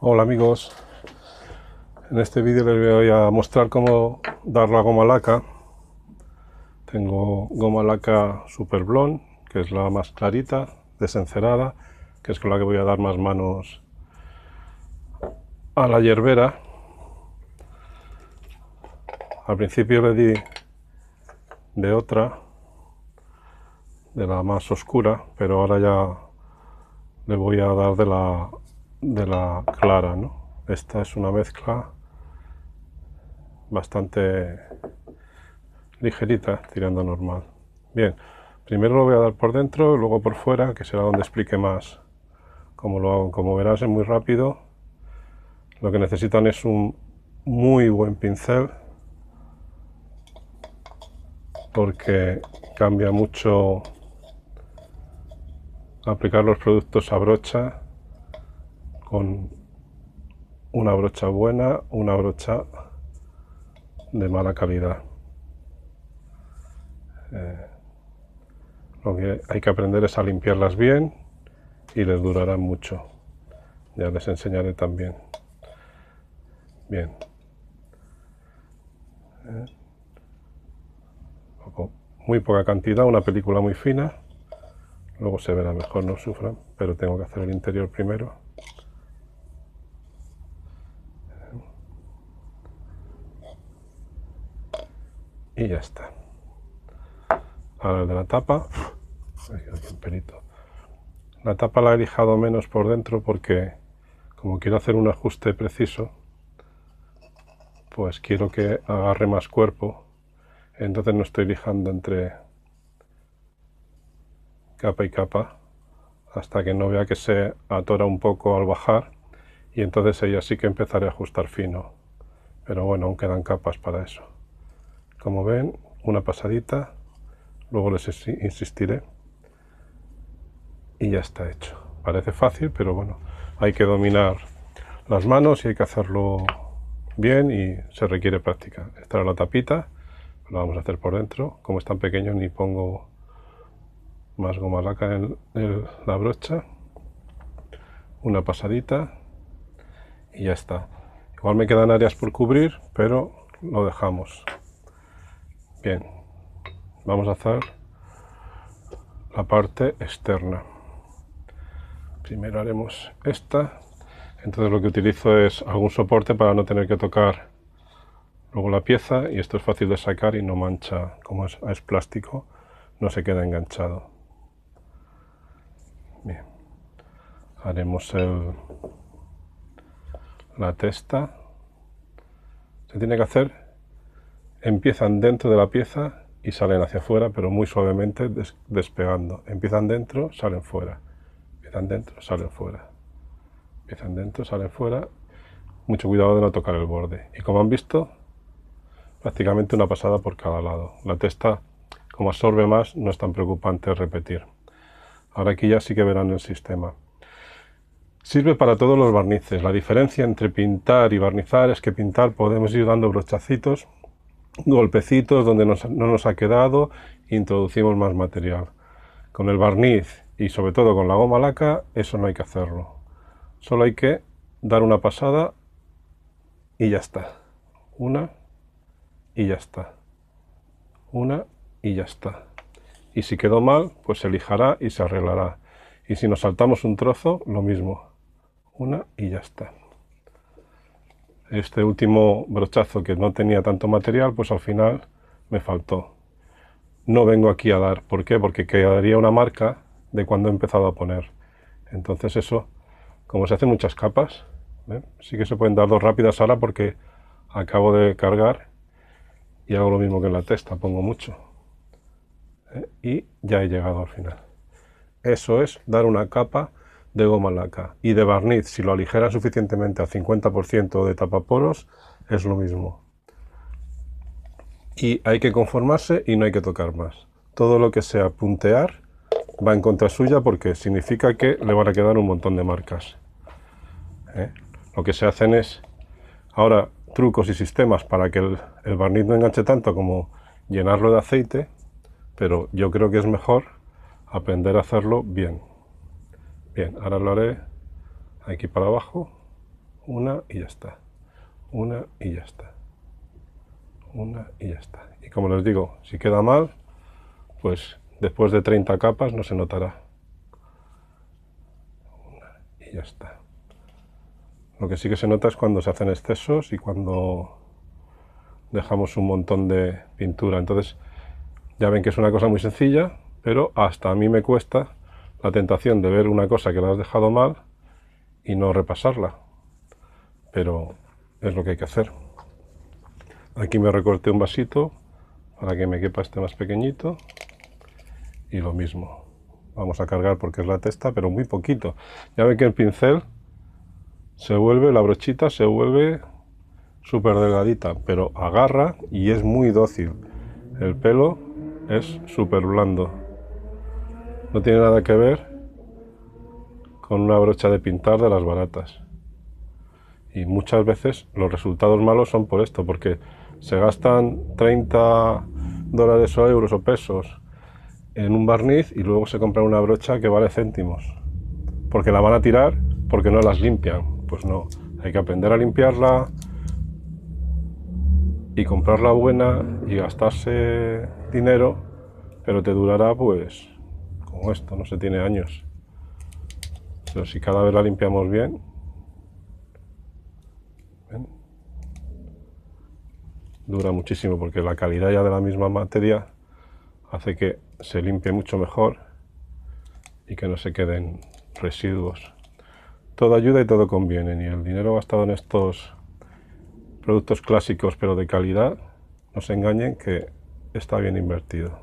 Hola amigos, en este vídeo les voy a mostrar cómo dar la goma laca. Tengo goma laca Super Blonde, que es la más clarita, desencerada, que es con la que voy a dar más manos a la yerbera. Al principio le di de otra, de la más oscura, pero ahora ya le voy a dar de la de la clara, ¿no? Esta es una mezcla bastante ligerita, tirando normal. Bien, primero lo voy a dar por dentro, luego por fuera, que será donde explique más cómo lo hago. Como verás es muy rápido, lo que necesitan es un muy buen pincel, porque cambia mucho aplicar los productos a brocha con una brocha buena, una brocha de mala calidad. Eh, lo que hay que aprender es a limpiarlas bien y les durarán mucho. Ya les enseñaré también. Bien. Eh, muy poca cantidad, una película muy fina. Luego se verá mejor, no sufran, pero tengo que hacer el interior primero. y ya está. Ahora el de la tapa, La tapa la he lijado menos por dentro porque como quiero hacer un ajuste preciso, pues quiero que agarre más cuerpo. Entonces no estoy lijando entre capa y capa hasta que no vea que se atora un poco al bajar y entonces ella sí que empezaré a ajustar fino. Pero bueno, aún quedan capas para eso como ven, una pasadita, luego les insistiré y ya está hecho. Parece fácil, pero bueno, hay que dominar las manos y hay que hacerlo bien y se requiere práctica. Esta era la tapita, la vamos a hacer por dentro. Como es tan pequeño ni pongo más goma laca en la brocha. Una pasadita y ya está. Igual me quedan áreas por cubrir, pero lo dejamos. Bien, vamos a hacer la parte externa. Primero haremos esta. Entonces lo que utilizo es algún soporte para no tener que tocar luego la pieza y esto es fácil de sacar y no mancha, como es, plástico, no se queda enganchado. Bien, haremos la testa. Se tiene que hacer empiezan dentro de la pieza y salen hacia afuera, pero muy suavemente despegando. Empiezan dentro, salen fuera. Empiezan dentro, salen fuera. Empiezan dentro, salen fuera. Mucho cuidado de no tocar el borde. Y como han visto, prácticamente una pasada por cada lado. La testa, como absorbe más, no es tan preocupante repetir. Ahora aquí ya sí que verán el sistema. Sirve para todos los barnices. La diferencia entre pintar y barnizar es que pintar podemos ir dando brochacitos golpecitos donde no nos ha quedado, introducimos más material. Con el barniz y sobre todo con la goma laca, eso no hay que hacerlo. Solo hay que dar una pasada y ya está. Una y ya está. Una y ya está. Y si quedó mal, pues se lijará y se arreglará. Y si nos saltamos un trozo, lo mismo. Una y ya está este último brochazo que no tenía tanto material, pues al final me faltó. No vengo aquí a dar, ¿por qué? Porque quedaría una marca de cuando he empezado a poner. Entonces eso, como se hacen muchas capas, ¿eh? sí que se pueden dar dos rápidas ahora porque acabo de cargar y hago lo mismo que en la testa, pongo mucho. ¿eh? Y ya he llegado al final. Eso es dar una capa de goma laca y de barniz, si lo aligera suficientemente al 50% de tapaporos, es lo mismo. Y hay que conformarse y no hay que tocar más. Todo lo que sea puntear va en contra suya porque significa que le van a quedar un montón de marcas. ¿eh? Lo que se hacen es ahora trucos y sistemas para que el barniz no enganche tanto como llenarlo de aceite, pero yo creo que es mejor aprender a hacerlo bien. Bien, ahora lo haré aquí para abajo, una y ya está, una y ya está, una y ya está. Y como les digo, si queda mal, pues después de 30 capas no se notará. Una y ya está. Lo que sí que se nota es cuando se hacen excesos y cuando dejamos un montón de pintura. Entonces, ya ven que es una cosa muy sencilla, pero hasta a mí me cuesta la tentación de ver una cosa que la has dejado mal y no repasarla. Pero es lo que hay que hacer. Aquí me recorté un vasito para que me quepa este más pequeñito. Y lo mismo. Vamos a cargar porque es la testa, pero muy poquito. Ya ve que el pincel se vuelve, la brochita se vuelve súper delgadita, pero agarra y es muy dócil. El pelo es súper blando. No tiene nada que ver con una brocha de pintar de las baratas. Y muchas veces los resultados malos son por esto, porque se gastan 30 dólares o euros o pesos en un barniz y luego se compra una brocha que vale céntimos. Porque la van a tirar porque no las limpian. Pues no, hay que aprender a limpiarla y comprarla buena y gastarse dinero, pero te durará pues Oh, esto, no se tiene años. Pero si cada vez la limpiamos bien, dura muchísimo porque la calidad ya de la misma materia hace que se limpie mucho mejor y que no se queden residuos. Todo ayuda y todo conviene, y el dinero gastado en estos productos clásicos pero de calidad, no se engañen que está bien invertido.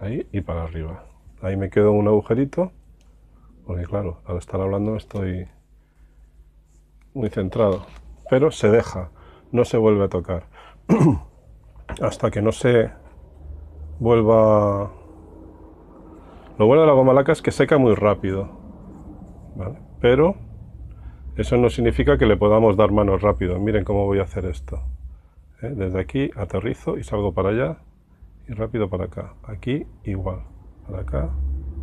Ahí y para arriba. Ahí me quedo un agujerito, porque claro, al estar hablando estoy muy centrado. Pero se deja, no se vuelve a tocar. Hasta que no se vuelva... Lo bueno de la goma laca es que seca muy rápido. Pero eso no significa que le podamos dar manos rápido. Miren cómo voy a hacer esto. ¿eh? Desde aquí aterrizo y salgo para allá y rápido para acá. Aquí igual para acá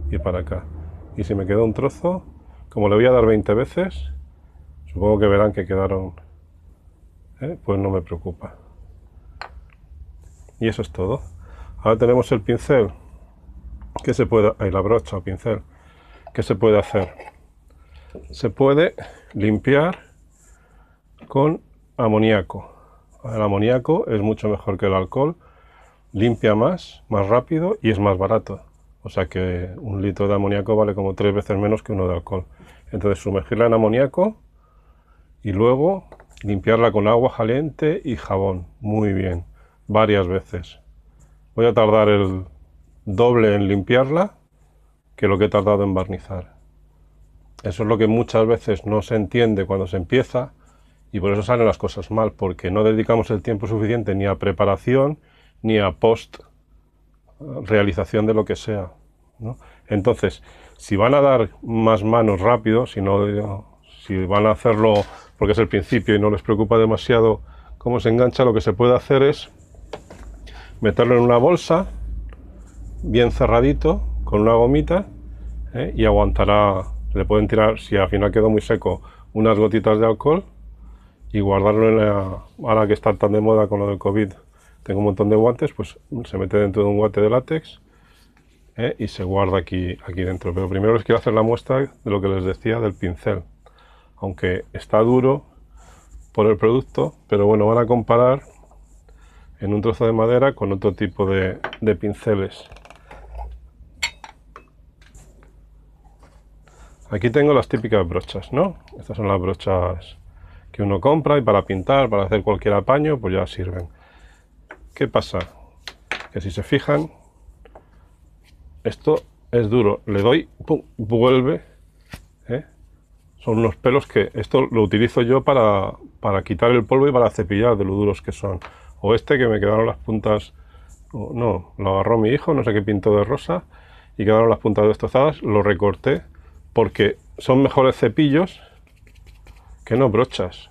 y para acá. Y si me quedó un trozo, como le voy a dar 20 veces, supongo que verán que quedaron, ¿eh? pues no me preocupa. Y eso es todo. Ahora tenemos el pincel, que se puede, ahí eh, la brocha o pincel, que se puede hacer. Se puede limpiar con amoníaco. El amoníaco es mucho mejor que el alcohol, limpia más, más rápido y es más barato. O sea que un litro de amoníaco vale como tres veces menos que uno de alcohol. Entonces sumergirla en amoníaco y luego limpiarla con agua caliente y jabón. Muy bien, varias veces. Voy a tardar el doble en limpiarla que lo que he tardado en barnizar. Eso es lo que muchas veces no se entiende cuando se empieza y por eso salen las cosas mal, porque no dedicamos el tiempo suficiente ni a preparación ni a post realización de lo que sea. Entonces, si van a dar más manos rápido, si, no, eh, si van a hacerlo porque es el principio y no les preocupa demasiado cómo se engancha, lo que se puede hacer es meterlo en una bolsa, bien cerradito, con una gomita, ¿eh? y aguantará, le pueden tirar, si al final quedó muy seco, unas gotitas de alcohol y guardarlo en la, ahora que está tan de moda con lo del COVID, tengo un montón de guantes, pues se mete dentro de un guante de látex eh, y se guarda aquí, aquí dentro. Pero primero les quiero hacer la muestra de lo que les decía del pincel. Aunque está duro por el producto, pero bueno, van a comparar en un trozo de madera con otro tipo de, de pinceles. Aquí tengo las típicas brochas, ¿no? Estas son las brochas que uno compra y para pintar, para hacer cualquier apaño, pues ya sirven. ¿Qué pasa? Que si se fijan, esto es duro. Le doy, pum, vuelve. ¿eh? Son unos pelos que esto lo utilizo yo para, para quitar el polvo y para cepillar de lo duros que son. O este que me quedaron las puntas, no, lo agarró mi hijo, no sé qué pintó de rosa, y quedaron las puntas destrozadas, lo recorté, porque son mejores cepillos que no brochas.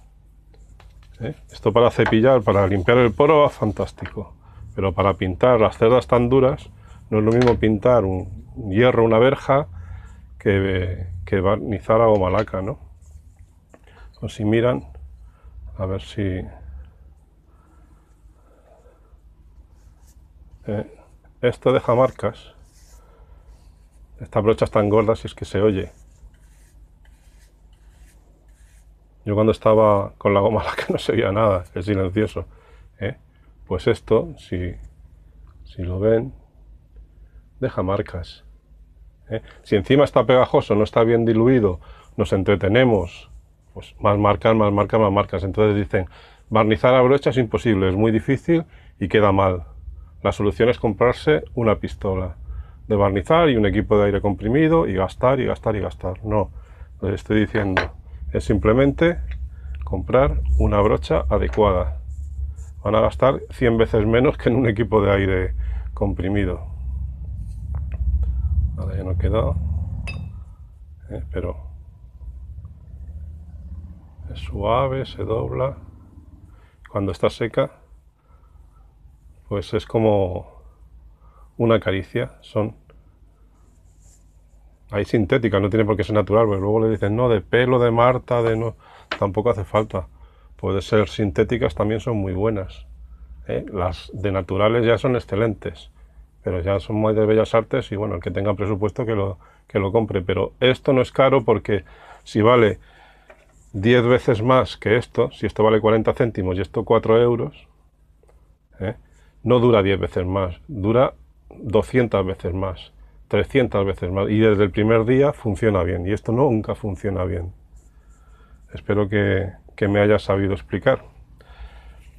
¿Eh? Esto para cepillar, para limpiar el poro va fantástico. Pero para pintar las cerdas tan duras, no es lo mismo pintar un hierro, una verja, que, que barnizar a malaca, ¿no? O si miran, a ver si... ¿Eh? esto deja marcas. Estas brochas tan gordas si es que se oye. Yo cuando estaba con la goma que no se veía nada, es silencioso. ¿eh? Pues esto, si, si lo ven, deja marcas. ¿eh? Si encima está pegajoso, no está bien diluido, nos entretenemos, pues más marcas, más marcas, más marcas. Entonces dicen, barnizar a brocha es imposible, es muy difícil y queda mal. La solución es comprarse una pistola de barnizar y un equipo de aire comprimido y gastar y gastar y gastar. No, les estoy diciendo es simplemente comprar una brocha adecuada. Van a gastar 100 veces menos que en un equipo de aire comprimido. Ahora ya no queda. Eh, pero es suave, se dobla. Cuando está seca, pues es como una caricia. Son hay sintéticas, no tiene por qué ser natural, pero luego le dicen, no, de pelo de Marta, de no, tampoco hace falta. Puede ser sintéticas, también son muy buenas. ¿eh? Las de naturales ya son excelentes, pero ya son muy de bellas artes y bueno, el que tenga presupuesto que lo, que lo compre. Pero esto no es caro porque si vale 10 veces más que esto, si esto vale 40 céntimos y esto 4 euros, ¿eh? no dura 10 veces más, dura 200 veces más 300 veces más. Y desde el primer día funciona bien. Y esto nunca funciona bien. Espero que, me haya sabido explicar.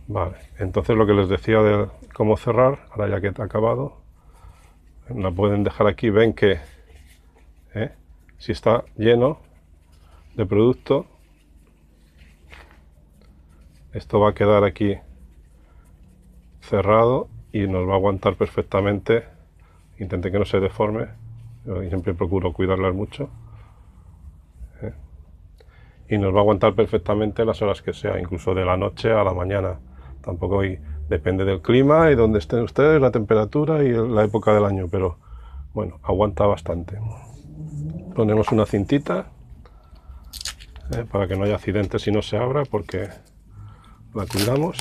Vale, entonces lo que les decía de cómo cerrar, ahora ya que está acabado, la pueden dejar aquí, ven que ¿eh? si está lleno de producto, esto va a quedar aquí cerrado y nos va a aguantar perfectamente intenté que no se deforme, y siempre procuro cuidarlas mucho. ¿eh? Y nos va a aguantar perfectamente las horas que sea, incluso de la noche a la mañana. Tampoco hoy, depende del clima y donde estén ustedes, la temperatura y la época del año, pero bueno, aguanta bastante. Ponemos una cintita ¿eh? para que no haya accidentes y no se abra, porque la cuidamos.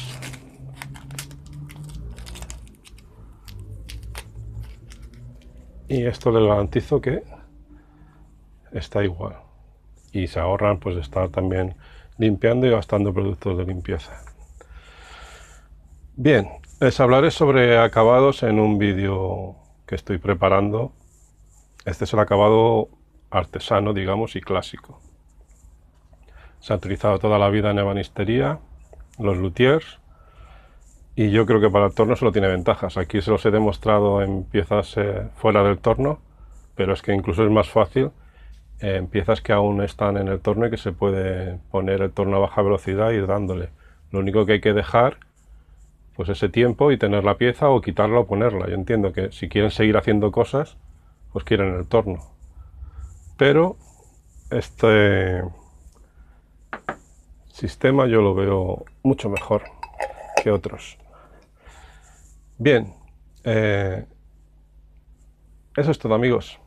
y esto les garantizo que está igual y se ahorran pues estar también limpiando y gastando productos de limpieza bien les hablaré sobre acabados en un vídeo que estoy preparando este es el acabado artesano digamos y clásico se ha utilizado toda la vida en ebanistería los luthiers y yo creo que para el torno solo tiene ventajas. Aquí se los he demostrado en piezas eh, fuera del torno, pero es que incluso es más fácil eh, en piezas que aún están en el torno y que se puede poner el torno a baja velocidad y e dándole. Lo único que hay que dejar pues ese tiempo y tener la pieza o quitarla o ponerla. Yo entiendo que si quieren seguir haciendo cosas, pues quieren el torno. Pero este sistema yo lo veo mucho mejor que otros. Bien, eh, eso es todo amigos.